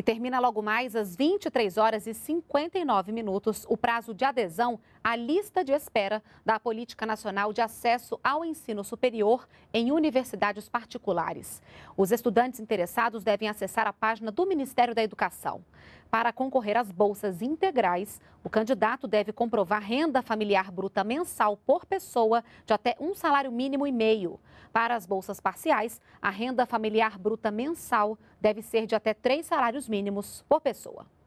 e termina logo mais às 23 horas e 59 minutos o prazo de adesão à lista de espera da Política Nacional de Acesso ao Ensino Superior em universidades particulares. Os estudantes interessados devem acessar a página do Ministério da Educação. Para concorrer às bolsas integrais, o candidato deve comprovar renda familiar bruta mensal por pessoa de até um salário mínimo e meio. Para as bolsas parciais, a renda familiar bruta mensal deve ser de até três salários mínimos por pessoa.